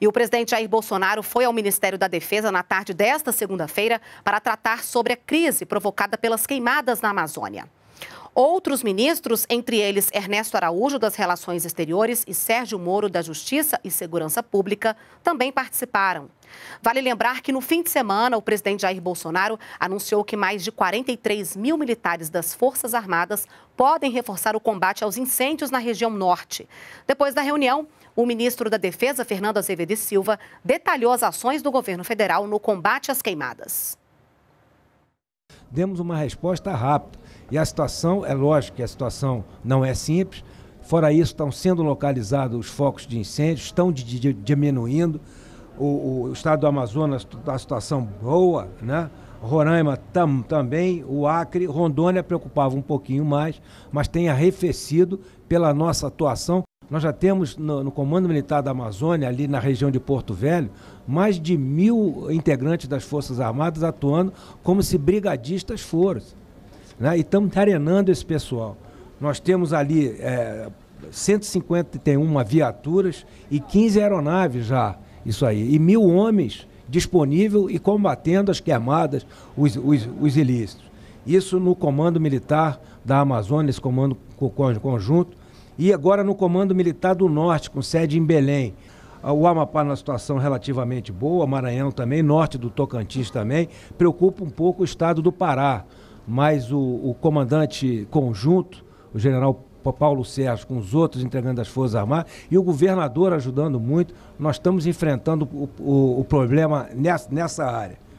E o presidente Jair Bolsonaro foi ao Ministério da Defesa na tarde desta segunda-feira para tratar sobre a crise provocada pelas queimadas na Amazônia. Outros ministros, entre eles Ernesto Araújo, das Relações Exteriores, e Sérgio Moro, da Justiça e Segurança Pública, também participaram. Vale lembrar que no fim de semana, o presidente Jair Bolsonaro anunciou que mais de 43 mil militares das Forças Armadas podem reforçar o combate aos incêndios na região norte. Depois da reunião, o ministro da Defesa, Fernando Azevedo e Silva, detalhou as ações do governo federal no combate às queimadas. Demos uma resposta rápida e a situação, é lógico que a situação não é simples, fora isso, estão sendo localizados os focos de incêndio, estão de, de, diminuindo. O, o, estado do Amazonas está situação boa, né? Roraima tam, também, o Acre, Rondônia preocupava um pouquinho mais, mas tem arrefecido pela nossa atuação. Nós já temos no, no, Comando Militar da Amazônia, ali na região de Porto Velho, mais de mil integrantes das Forças Armadas atuando como se brigadistas fossem. Né? E estamos treinando esse pessoal. Nós temos ali é, 151 viaturas e 15 aeronaves já, isso aí, e mil homens disponível e combatendo as queimadas, os, os, os ilícitos. Isso no Comando Militar da Amazônia, esse comando conjunto, e agora no Comando Militar do Norte, com sede em Belém. Ah, o Amapá na situação relativamente boa, Maranhão também, norte do Tocantins também, preocupa um pouco o estado do Pará mas o, o comandante conjunto, o general Paulo Sérgio, com os outros entregando as Forças Armadas, e o governador ajudando muito. Nós estamos enfrentando o, o, o problema nessa, nessa área.